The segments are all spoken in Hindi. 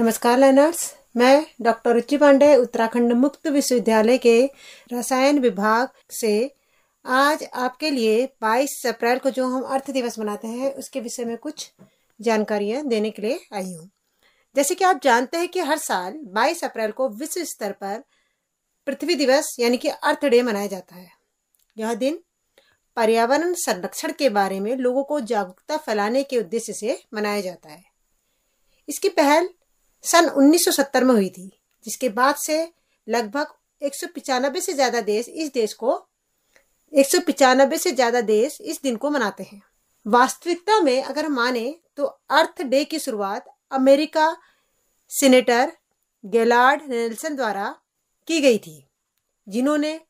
नमस्कार लर्नर्स मैं डॉक्टर रुचि पांडे उत्तराखंड मुक्त विश्वविद्यालय के रसायन विभाग से आज आपके लिए 22 अप्रैल को जो हम अर्थ दिवस मनाते हैं उसके विषय में कुछ जानकारियां देने के लिए आई हूँ जैसे कि आप जानते हैं कि हर साल 22 अप्रैल को विश्व स्तर पर पृथ्वी दिवस यानी कि अर्थ डे मनाया जाता है यह दिन पर्यावरण संरक्षण के बारे में लोगों को जागरूकता फैलाने के उद्देश्य से मनाया जाता है इसकी पहल सन 1970 में हुई थी जिसके बाद से लगभग एक से ज़्यादा देश इस देश को एक से ज़्यादा देश इस दिन को मनाते हैं वास्तविकता में अगर माने तो अर्थ डे की शुरुआत अमेरिका सीनेटर गेलार्ड नेल्सन द्वारा की गई थी जिन्होंने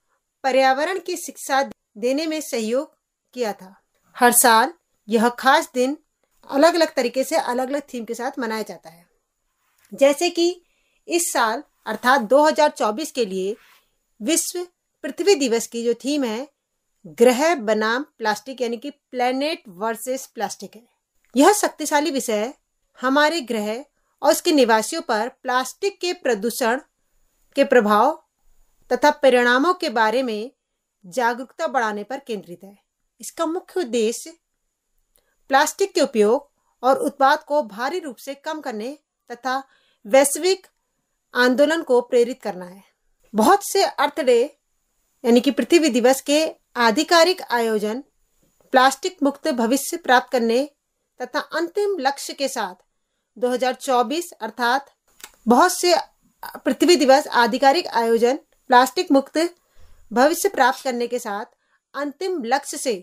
पर्यावरण की शिक्षा देने में सहयोग किया था हर साल यह खास दिन अलग अलग तरीके से अलग अलग थीम के साथ मनाया जाता है जैसे कि इस साल अर्थात 2024 के लिए विश्व पृथ्वी दिवस की जो थीम है ग्रह बनाम प्लास्टिक यानी कि प्लेनेट वर्सेस प्लास्टिक है यह शक्तिशाली विषय हमारे ग्रह और उसके निवासियों पर प्लास्टिक के प्रदूषण के प्रभाव तथा परिणामों के बारे में जागरूकता बढ़ाने पर केंद्रित है इसका मुख्य उद्देश्य प्लास्टिक के उपयोग और उत्पाद को भारी रूप से कम करने तथा वैश्विक आंदोलन को प्रेरित करना है बहुत से अर्थ डे यानी कि पृथ्वी दिवस के आधिकारिक आयोजन प्लास्टिक मुक्त भविष्य प्राप्त करने तथा अंतिम लक्ष्य के साथ 2024 अर्थात बहुत से पृथ्वी दिवस आधिकारिक आयोजन प्लास्टिक मुक्त भविष्य प्राप्त करने के साथ अंतिम लक्ष्य से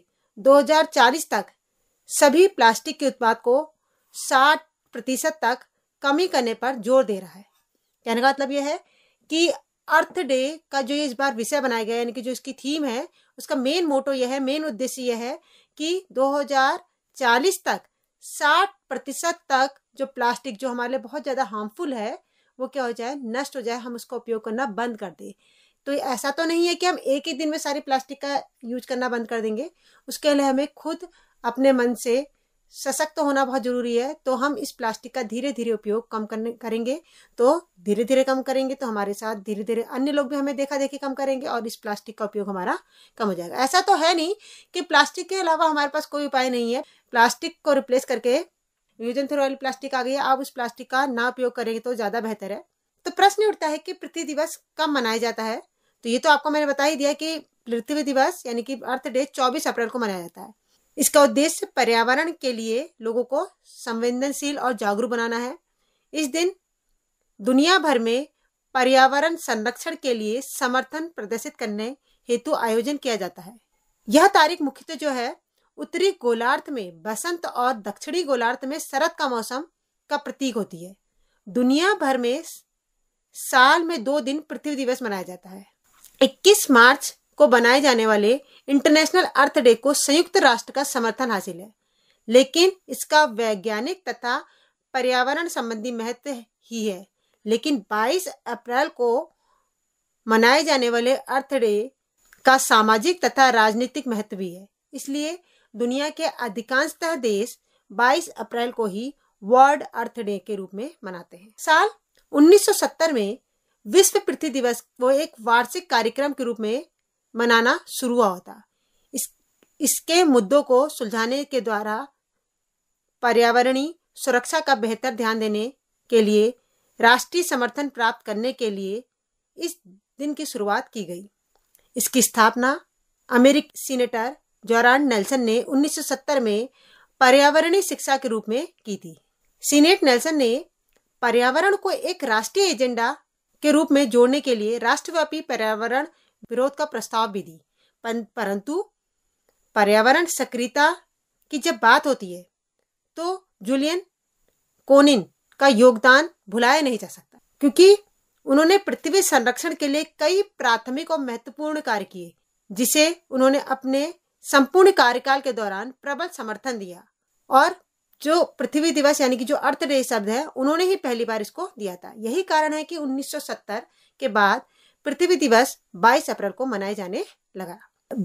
2040 तक सभी प्लास्टिक के उत्पाद को 60 प्रतिशत तक कमी करने पर जोर दे रहा है कहने का मतलब यह है कि अर्थ डे का जो इस बार विषय बनाया गया यानी कि जो इसकी थीम है उसका मेन मोटो यह है मेन उद्देश्य यह है कि 2040 तक 60 प्रतिशत तक जो प्लास्टिक जो हमारे लिए बहुत ज़्यादा हार्मफुल है वो क्या हो जाए नष्ट हो जाए हम उसका उपयोग करना बंद कर दें तो ऐसा तो नहीं है कि हम एक ही दिन में सारी प्लास्टिक का यूज करना बंद कर देंगे उसके लिए हमें खुद अपने मन से सशक्त होना बहुत जरूरी है तो हम इस प्लास्टिक का धीरे धीरे उपयोग कम करने करेंगे तो धीरे धीरे कम करेंगे तो हमारे साथ धीरे धीरे अन्य लोग भी हमें देखा देखी कम करेंगे और इस प्लास्टिक का उपयोग हमारा कम हो जाएगा ऐसा तो है नहीं कि प्लास्टिक के अलावा हमारे पास कोई उपाय नहीं है प्लास्टिक को रिप्लेस करके यूजन थ्रो वाली प्लास्टिक आ गई है आप उस प्लास्टिक का ना उपयोग करेंगे तो ज़्यादा बेहतर है तो प्रश्न उठता है कि पृथ्वी दिवस कब मनाया जाता है तो ये तो आपको मैंने बता ही दिया कि पृथ्वी दिवस यानी कि अर्थ डे चौबीस अप्रैल को मनाया जाता है इसका उद्देश्य पर्यावरण के लिए लोगों को संवेदनशील और जागरूक बनाना है इस दिन दुनिया भर में पर्यावरण संरक्षण के लिए समर्थन प्रदर्शित करने हेतु आयोजन किया जाता है यह तारीख मुख्यतः जो है उत्तरी गोलार्ध में बसंत और दक्षिणी गोलार्ध में शरद का मौसम का प्रतीक होती है दुनिया भर में साल में दो दिन पृथ्वी दिवस मनाया जाता है 21 मार्च को बनाए जाने वाले इंटरनेशनल अर्थ डे को संयुक्त राष्ट्र का समर्थन हासिल है लेकिन इसका वैज्ञानिक तथा पर्यावरण संबंधी महत्व ही है लेकिन 22 अप्रैल को मनाए जाने वाले अर्थ डे का सामाजिक तथा राजनीतिक महत्व भी है इसलिए दुनिया के अधिकांशतः देश 22 अप्रैल को ही वर्ल्ड अर्थ डे के रूप में मनाते हैं साल 1970 में विश्व पृथ्वी दिवस को एक वार्षिक कार्यक्रम के रूप में मनाना शुरू हुआ होता इस इसके मुद्दों को सुलझाने के द्वारा पर्यावरणीय सुरक्षा का बेहतर ध्यान देने के लिए राष्ट्रीय समर्थन प्राप्त करने के लिए इस दिन की शुरुआत की गई इसकी स्थापना अमेरिकी सीनेटर जोरान नेल्सन ने 1970 में पर्यावरणीय शिक्षा के रूप में की थी सीनेट नेल्सन ने पर्यावरण को एक राष्ट्रीय एजेंडा के रूप में जोड़ने के लिए राष्ट्रव्यापी पर्यावरण विरोध का प्रस्ताव भी दी परंतु पर्यावरण सक्रियता की जब बात होती है तो जूलियन कोनिन का योगदान भुलाया नहीं जा सकता क्योंकि उन्होंने पृथ्वी संरक्षण के लिए कई प्राथमिक और महत्वपूर्ण कार्य किए जिसे उन्होंने अपने संपूर्ण कार्यकाल के दौरान प्रबल समर्थन दिया और जो पृथ्वी दिवस यानी कि जो अर्थ डे शब्द है उन्होंने ही पहली बार इसको दिया था यही कारण है कि 1970 के बाद पृथ्वी दिवस 22 अप्रैल को मनाए जाने लगा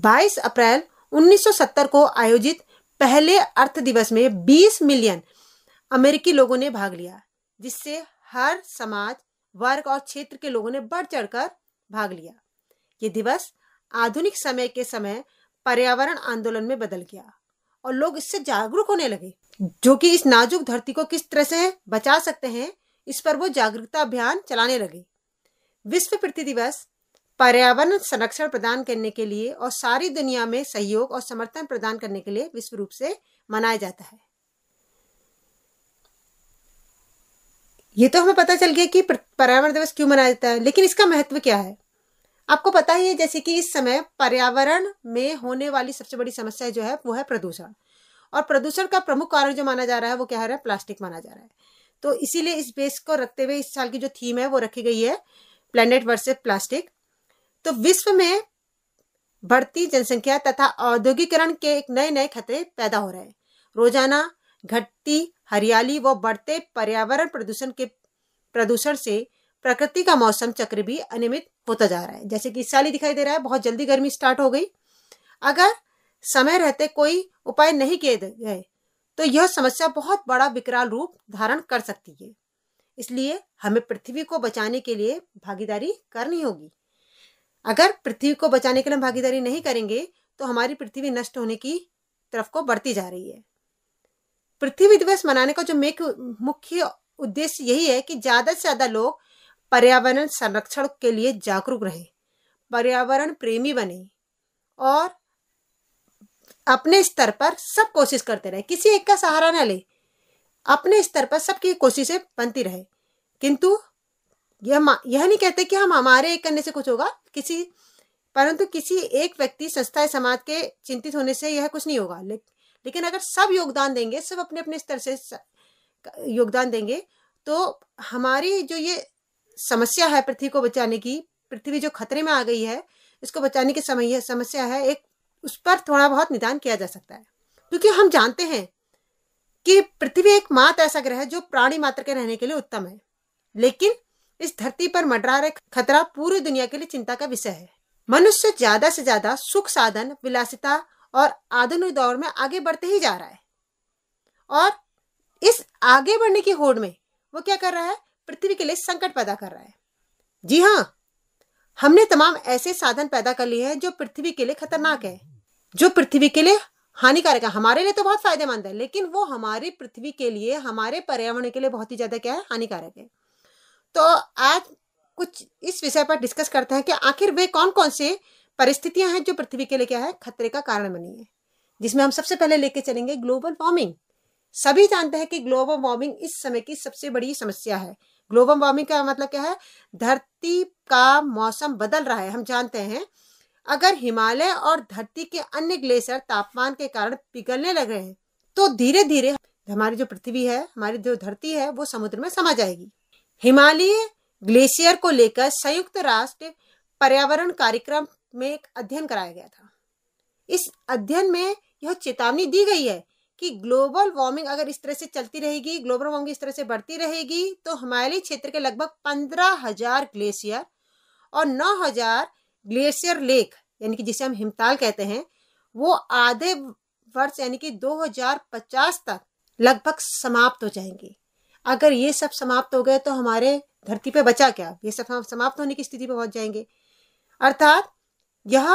22 अप्रैल 1970 को आयोजित पहले अर्थ दिवस में 20 मिलियन अमेरिकी लोगों ने भाग लिया जिससे हर समाज वर्ग और क्षेत्र के लोगों ने बढ़ चढ़कर भाग लिया ये दिवस आधुनिक समय के समय पर्यावरण आंदोलन में बदल गया और लोग इससे जागरूक होने लगे जो कि इस नाजुक धरती को किस तरह से बचा सकते हैं इस पर वो जागरूकता अभियान चलाने लगे विश्व पृथ्वी दिवस पर्यावरण संरक्षण प्रदान करने के लिए और सारी दुनिया में सहयोग और समर्थन प्रदान करने के लिए विश्व रूप से मनाया जाता है ये तो हमें पता चल गया कि पर्यावरण दिवस क्यों मनाया जाता है लेकिन इसका महत्व क्या है आपको पता ही है जैसे कि इस समय पर्यावरण में होने वाली सबसे बड़ी समस्या जो है वो है प्रदूषण और प्रदूषण का प्रमुख कारण जो माना जा रहा है वो क्या है प्लास्टिक माना जा रहा है तो इसीलिए इस बेस को रखते हुए इस साल की जो थीम है वो रखी गई है प्लेनेट वर्सेस प्लास्टिक तो विश्व में बढ़ती जनसंख्या तथा औद्योगिकरण के एक नए नए खतरे पैदा हो रहे हैं रोजाना घटती हरियाली व बढ़ते पर्यावरण प्रदूषण के प्रदूषण से प्रकृति का मौसम चक्र भी अनियमित होता जा रहा है जैसे कि इस साल ही दिखाई दे रहा है बहुत जल्दी गर्मी स्टार्ट हो गई अगर समय रहते कोई उपाय नहीं किए गए तो यह समस्या बहुत बड़ा विकराल रूप धारण कर सकती है इसलिए हमें पृथ्वी को बचाने के लिए भागीदारी करनी होगी अगर पृथ्वी को बचाने के लिए हम भागीदारी नहीं करेंगे तो हमारी पृथ्वी नष्ट होने की तरफ को बढ़ती जा रही है पृथ्वी दिवस मनाने का जो मुख्य उद्देश्य यही है कि ज्यादा से ज्यादा लोग पर्यावरण संरक्षण के लिए जागरूक रहे पर्यावरण प्रेमी बने और अपने स्तर पर सब कोशिश करते रहे किसी एक का सहारा न ले अपने स्तर पर सबकी कोशिशें बनती रहे किंतु यह यह नहीं कहते कि हम हमारे एक करने से कुछ होगा किसी परंतु किसी एक व्यक्ति संस्था या समाज के चिंतित होने से यह कुछ नहीं होगा ले, लेकिन अगर सब योगदान देंगे सब अपने अपने स्तर से योगदान देंगे तो हमारी जो ये समस्या है पृथ्वी को बचाने की पृथ्वी जो खतरे में आ गई है इसको बचाने की समय समस्या है एक उस पर थोड़ा बहुत निदान किया जा सकता है क्योंकि हम जानते हैं कि पृथ्वी एक मात ऐसा ग्रह है जो प्राणी मात्र के रहने के लिए उत्तम है लेकिन इस धरती पर मडरा रहे खतरा पूरी दुनिया के लिए चिंता का विषय है मनुष्य ज्यादा से ज्यादा सुख साधन विलासिता और आधुनिक दौर में आगे बढ़ते ही जा रहा है और इस आगे बढ़ने की होड़ में वो क्या कर रहा है पृथ्वी के लिए संकट पैदा कर रहा है जी हाँ हमने तमाम ऐसे साधन पैदा कर लिए हैं जो पृथ्वी के लिए खतरनाक है जो पृथ्वी के लिए हानिकारक है हमारे लिए तो बहुत फायदेमंद है लेकिन वो हमारी पृथ्वी के लिए हमारे पर्यावरण के लिए बहुत ही ज़्यादा क्या है हानिकारक है तो आज कुछ इस विषय पर डिस्कस करते हैं कि आखिर वे कौन कौन से परिस्थितियां हैं जो पृथ्वी के लिए क्या है खतरे का कारण बनी है जिसमें हम सबसे पहले लेके चलेंगे ग्लोबल वार्मिंग सभी जानते हैं कि ग्लोबल वार्मिंग इस समय की सबसे बड़ी समस्या है ग्लोबल वार्मिंग का मतलब क्या है धरती का मौसम बदल रहा है हम जानते हैं अगर हिमालय और धरती के अन्य ग्लेशियर तापमान के कारण पिघलने लग रहे हैं तो धीरे धीरे हमारी जो पृथ्वी है हमारी जो धरती है वो समुद्र में समा जाएगी हिमालय ग्लेशियर को लेकर संयुक्त राष्ट्र पर्यावरण कार्यक्रम में एक अध्ययन कराया गया था इस अध्ययन में यह चेतावनी दी गई है कि ग्लोबल वार्मिंग अगर इस तरह से चलती रहेगी ग्लोबल वार्मिंग इस तरह से बढ़ती रहेगी तो हिमालय क्षेत्र के लगभग पंद्रह हजार ग्लेशियर और नौ हजार ग्लेशियर लेक यानी कि जिसे हम हिमताल कहते हैं वो आधे वर्ष यानी कि 2050 तक लगभग समाप्त हो जाएंगे अगर ये सब समाप्त हो गए तो हमारे धरती पे बचा क्या ये सब हम समाप्त होने की स्थिति पर पहुंच जाएंगे अर्थात यह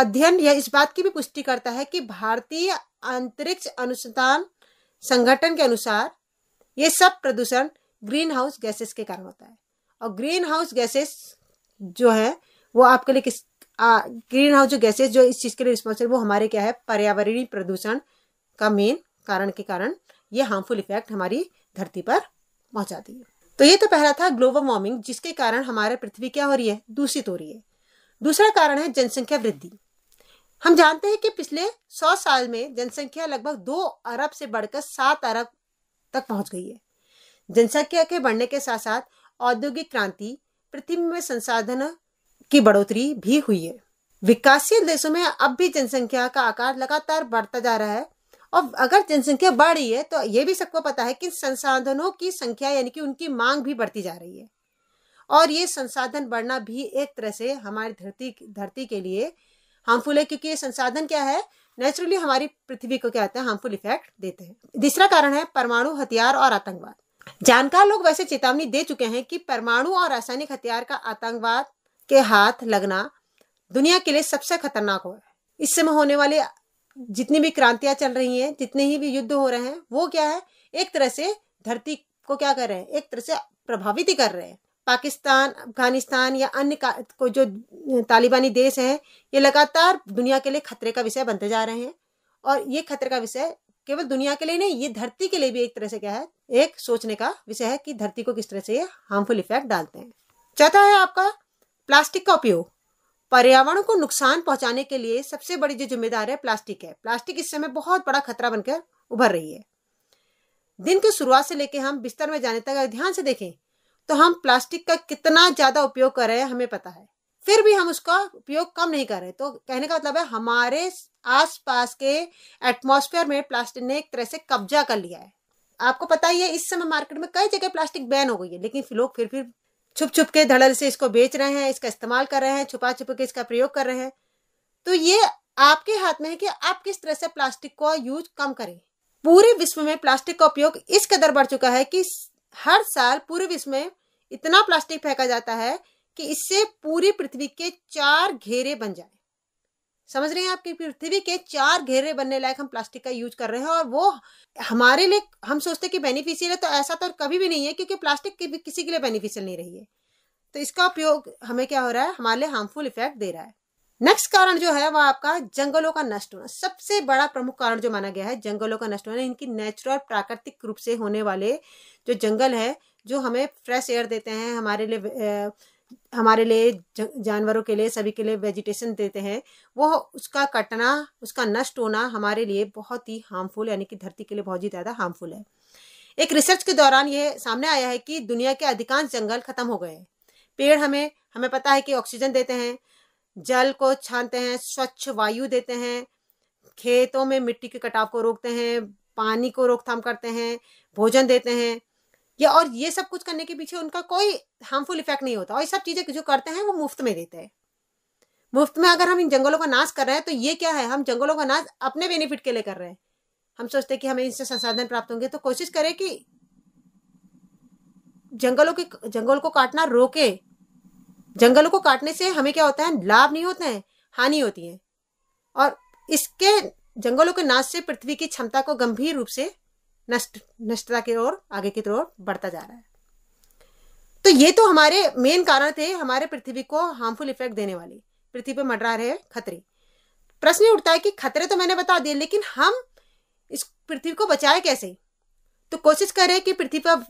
अध्ययन यह इस बात की भी पुष्टि करता है कि भारतीय अंतरिक्ष अनुसंधान संगठन के अनुसार ये सब प्रदूषण ग्रीन हाउस गैसेस के कारण होता है और ग्रीन हाउस गैसेस जो है वो आपके लिए किस ग्रीन हाउस जो गैसेज जो इस चीज़ के लिए रिस्पॉन्सिबल वो हमारे क्या है पर्यावरणीय प्रदूषण का मेन कारण के कारण ये हार्मफुल इफेक्ट हमारी धरती पर पहुंचाती है तो ये तो पहला था ग्लोबल वार्मिंग जिसके कारण हमारे पृथ्वी क्या हो रही है दूषित हो रही है दूसरा कारण है जनसंख्या वृद्धि हम जानते हैं कि पिछले सौ साल में जनसंख्या लगभग दो अरब से बढ़कर सात अरब तक पहुंच गई है जनसंख्या के बढ़ने के साथ साथ औद्योगिक क्रांति पृथ्वी में संसाधन की बढ़ोतरी भी हुई है विकासशील देशों में अब भी जनसंख्या का आकार लगातार बढ़ता जा रहा है और अगर जनसंख्या बढ़ रही है तो ये भी सबको पता है कि संसाधनों की संख्या यानी कि उनकी मांग भी बढ़ती जा रही है और ये संसाधन बढ़ना भी एक तरह से हमारी धरती धरती के लिए हार्मफुल है क्योंकि ये संसाधन क्या है नेचुरली हमारी पृथ्वी को क्या होता है हार्मफुल इफेक्ट देते हैं तीसरा कारण है परमाणु हथियार और आतंकवाद जानकार लोग वैसे चेतावनी दे चुके हैं कि परमाणु और रासायनिक हथियार का आतंकवाद के हाथ लगना दुनिया के लिए सबसे खतरनाक हो रहा है इस समय होने वाले जितनी भी क्रांतियां चल रही हैं जितने ही भी युद्ध हो रहे हैं वो क्या है एक तरह से धरती को क्या कर रहे हैं एक तरह से प्रभावित ही कर रहे हैं पाकिस्तान अफगानिस्तान या अन्य को जो तालिबानी देश हैं ये लगातार दुनिया के लिए खतरे का विषय बनते जा रहे हैं और ये खतरे का विषय केवल दुनिया के लिए नहीं ये धरती के लिए भी एक तरह से क्या है एक सोचने का विषय है कि धरती को किस तरह से ये हार्मफुल इफेक्ट डालते हैं चाहता है आपका प्लास्टिक का उपयोग पर्यावरण को नुकसान पहुंचाने के लिए सबसे बड़ी जो जिम्मेदार है प्लास्टिक है प्लास्टिक इस समय बहुत बड़ा खतरा बनकर उभर रही है दिन के शुरुआत से लेकर हम बिस्तर में जाने तक अगर ध्यान से देखें तो हम प्लास्टिक का कितना ज्यादा उपयोग कर रहे हैं हमें पता है फिर भी हम उसका उपयोग कम नहीं कर रहे तो कहने का मतलब है हमारे आसपास के एटमॉस्फेयर में प्लास्टिक ने एक तरह से कब्जा कर लिया है आपको पता ही है इस समय मार्केट में कई जगह प्लास्टिक बैन हो गई है लेकिन लोग फिर फिर छुप छुप के धड़ल से इसको बेच रहे हैं इसका इस्तेमाल कर रहे हैं छुपा छुप के इसका प्रयोग कर रहे हैं तो ये आपके हाथ में है कि आप किस तरह से प्लास्टिक को यूज कम करें पूरे विश्व में प्लास्टिक का उपयोग इस कदर बढ़ चुका है कि हर साल पूरे विश्व में इतना प्लास्टिक फेंका जाता है कि इससे पूरी पृथ्वी के चार घेरे बन जाए समझ रहे हैं आपकी पृथ्वी के चार घेरे बनने लायक हम प्लास्टिक का यूज कर रहे हैं और वो हमारे लिए हम सोचते हैं कि बेनिफिशियल है तो ऐसा तो कभी भी नहीं है क्योंकि प्लास्टिक के भी किसी के लिए बेनिफिशियल नहीं रही है तो इसका उपयोग हमें क्या हो रहा है हमारे लिए हार्मफुल इफेक्ट दे रहा है नेक्स्ट कारण जो है वह आपका जंगलों का नष्ट होना सबसे बड़ा प्रमुख कारण जो माना गया है जंगलों का नष्ट होना इनकी नेचुरल प्राकृतिक रूप से होने वाले जो जंगल है जो हमें फ्रेश एयर देते हैं हमारे लिए हमारे लिए जानवरों के लिए सभी के लिए वेजिटेशन देते हैं वो उसका कटना उसका नष्ट होना हमारे लिए बहुत ही हार्मफुल यानी कि धरती के लिए बहुत ही ज़्यादा हार्मफुल है एक रिसर्च के दौरान ये सामने आया है कि दुनिया के अधिकांश जंगल खत्म हो गए पेड़ हमें हमें पता है कि ऑक्सीजन देते हैं जल को छानते हैं स्वच्छ वायु देते हैं खेतों में मिट्टी के कटाव को रोकते हैं पानी को रोकथाम करते हैं भोजन देते हैं या और ये सब कुछ करने के पीछे उनका कोई हार्मफुल इफेक्ट नहीं होता और ये सब चीजें जो करते हैं वो मुफ्त में देते हैं मुफ्त में अगर हम इन जंगलों का नाश कर रहे हैं तो ये क्या है हम जंगलों का नाश अपने बेनिफिट के लिए कर रहे हैं हम सोचते हैं कि हमें इनसे संसाधन प्राप्त होंगे तो कोशिश करें कि जंगलों के जंगल को काटना रोके जंगलों को काटने से हमें क्या होता है लाभ नहीं होते हैं हानि होती है और इसके जंगलों के नाश से पृथ्वी की क्षमता को गंभीर रूप से नष्ट नष्टता की ओर आगे की ओर बढ़ता जा रहा है तो ये तो हमारे मेन कारण थे हमारे पृथ्वी को हार्मफुल इफेक्ट देने वाले पृथ्वी पर मंडरा रहे खतरे प्रश्न ये उठता है कि खतरे तो मैंने बता दिए लेकिन हम इस पृथ्वी को बचाए कैसे तो कोशिश करें कि पृथ्वी पर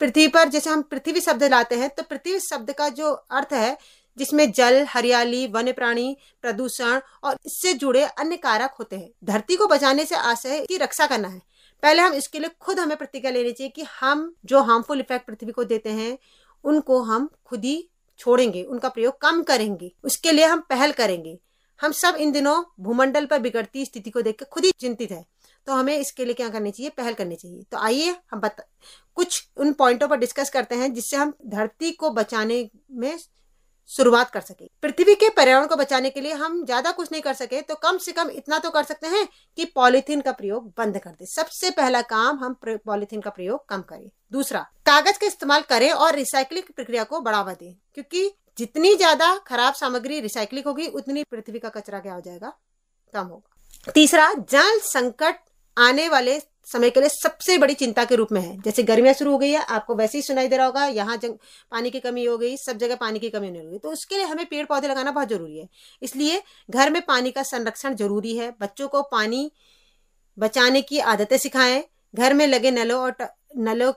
पृथ्वी पर जैसे हम पृथ्वी शब्द लाते हैं तो पृथ्वी शब्द का जो अर्थ है जिसमें जल हरियाली वन्य प्राणी प्रदूषण और इससे जुड़े अन्य कारक होते हैं धरती को बचाने से आशय की रक्षा करना है पहले हम इसके लिए खुद हमें प्रतिक्रिया लेनी चाहिए कि हम जो हार्मफुल इफेक्ट पृथ्वी को देते हैं उनको हम खुद ही छोड़ेंगे उनका प्रयोग कम करेंगे उसके लिए हम पहल करेंगे हम सब इन दिनों भूमंडल पर बिगड़ती स्थिति को देखकर खुद ही चिंतित है तो हमें इसके लिए क्या करनी चाहिए पहल करनी चाहिए तो आइए हम बता कुछ उन पॉइंटों पर डिस्कस करते हैं जिससे हम धरती को बचाने में शुरुआत कर सके पृथ्वी के पर्यावरण को बचाने के लिए हम ज्यादा कुछ नहीं कर सके तो कम से कम इतना तो कर सकते हैं कि पॉलीथीन का प्रयोग बंद कर दे सबसे पहला काम हम पॉलीथीन का प्रयोग कम करें दूसरा कागज का इस्तेमाल करें और रिसाइकलिंग की प्रक्रिया को बढ़ावा दें क्योंकि जितनी ज्यादा खराब सामग्री रिसाइकलिंग होगी उतनी पृथ्वी का कचरा क्या हो जाएगा कम होगा तीसरा जल संकट आने वाले समय के लिए सबसे बड़ी चिंता के रूप में है जैसे गर्मियाँ शुरू हो गई है आपको वैसे ही सुनाई दे रहा होगा यहाँ जंग पानी की कमी हो गई सब जगह पानी की कमी नहीं होगी तो उसके लिए हमें पेड़ पौधे लगाना बहुत ज़रूरी है इसलिए घर में पानी का संरक्षण जरूरी है बच्चों को पानी बचाने की आदतें सिखाएं घर में लगे नलों और नलों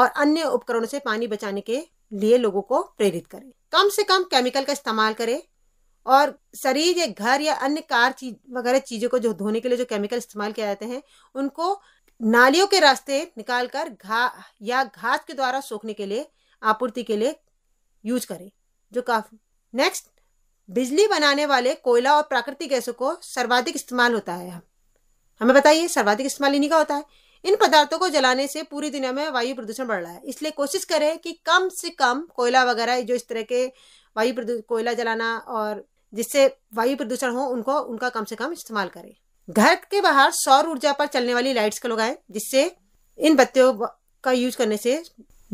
और अन्य उपकरणों से पानी बचाने के लिए लोगों को प्रेरित करें कम से कम केमिकल का इस्तेमाल करें और शरीर या घर या अन्य कार चीज वगैरह चीजों को जो धोने के लिए जो केमिकल इस्तेमाल किया जाते हैं उनको नालियों के रास्ते निकाल कर घा या घास के द्वारा सोखने के लिए आपूर्ति के लिए यूज करें जो काफी नेक्स्ट बिजली बनाने वाले कोयला और प्राकृतिक गैसों को सर्वाधिक इस्तेमाल होता है हमें बताइए सर्वाधिक इस्तेमाल इन्हीं का होता है इन पदार्थों को जलाने से पूरी दुनिया में वायु प्रदूषण बढ़ रहा है इसलिए कोशिश करें कि कम से कम कोयला वगैरह जो इस तरह के वायु प्रदूषण कोयला जलाना और जिससे वायु प्रदूषण हो उनको उनका कम से कम इस्तेमाल करें घर के बाहर सौर ऊर्जा पर चलने वाली लाइट्स को लगाएं जिससे इन बत्तियों का यूज करने से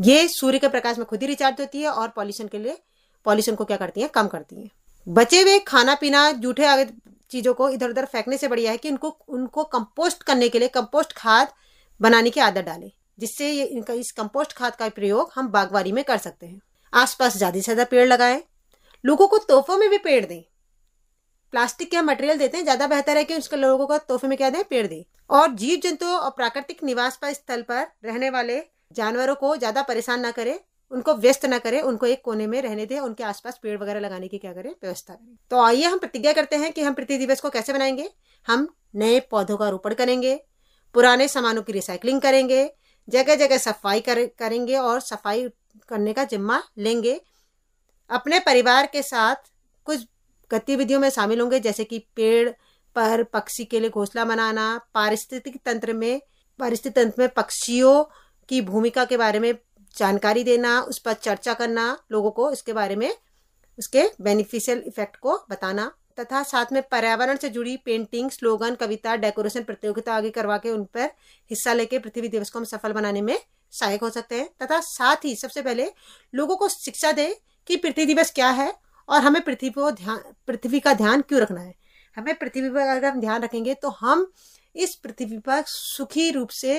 ये सूर्य के प्रकाश में खुद ही रिचार्ज होती है और पॉल्यूशन के लिए पॉल्यूशन को क्या करती है कम करती है बचे हुए खाना पीना जूठे चीज़ों को इधर उधर फेंकने से बढ़िया है कि उनको उनको कंपोस्ट करने के लिए कंपोस्ट खाद बनाने की आदत डालें जिससे ये इनका इस कंपोस्ट खाद का प्रयोग हम बागवानी में कर सकते हैं आसपास ज़्यादा से ज़्यादा पेड़ लगाएं लोगों को तोहफों में भी पेड़ दें प्लास्टिक के मटेरियल देते हैं ज्यादा बेहतर है कि उसके लोगों को तोहफे में क्या दें पेड़ दें और जीव जंतुओं और प्राकृतिक निवास पर स्थल पर रहने वाले जानवरों को ज्यादा परेशान ना करें उनको व्यस्त ना करें उनको एक कोने में रहने दें उनके आसपास पेड़ वगैरह लगाने की क्या करें व्यवस्था करें तो आइए हम प्रतिज्ञा करते हैं कि हम पृथ्वी दिवस को कैसे बनाएंगे हम नए पौधों का रोपण करेंगे पुराने सामानों की रिसाइकलिंग करेंगे जगह जगह सफाई कर, करेंगे और सफाई करने का जिम्मा लेंगे अपने परिवार के साथ कुछ गतिविधियों में शामिल होंगे जैसे कि पेड़ पर पक्षी के लिए घोंसला बनाना पारिस्थितिक तंत्र में पारिस्थितिक तंत्र में पक्षियों की भूमिका के बारे में जानकारी देना उस पर चर्चा करना लोगों को इसके बारे में उसके बेनिफिशियल इफेक्ट को बताना तथा साथ में पर्यावरण से जुड़ी पेंटिंग स्लोगन कविता डेकोरेशन प्रतियोगिता आगे करवा के उन पर हिस्सा लेके पृथ्वी दिवस को हम सफल बनाने में सहायक हो सकते हैं तथा साथ ही सबसे पहले लोगों को शिक्षा दें कि पृथ्वी दिवस क्या है और हमें पृथ्वी को ध्यान पृथ्वी का ध्यान क्यों रखना है हमें पृथ्वी पर अगर हम ध्यान रखेंगे तो हम इस पृथ्वी पर सुखी रूप से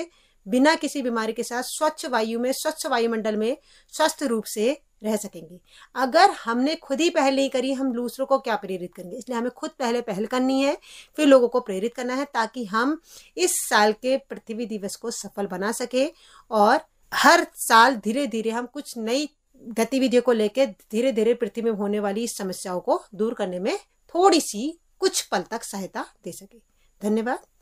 बिना किसी बीमारी के साथ स्वच्छ वायु में स्वच्छ वायुमंडल में स्वस्थ रूप से रह सकेंगे अगर हमने खुद ही पहल नहीं करी हम दूसरों को क्या प्रेरित करेंगे इसलिए हमें खुद पहले पहल करनी है फिर लोगों को प्रेरित करना है ताकि हम इस साल के पृथ्वी दिवस को सफल बना सके और हर साल धीरे धीरे हम कुछ नई गतिविधियों को लेकर धीरे धीरे पृथ्वी में होने वाली समस्याओं को दूर करने में थोड़ी सी कुछ पल तक सहायता दे सके धन्यवाद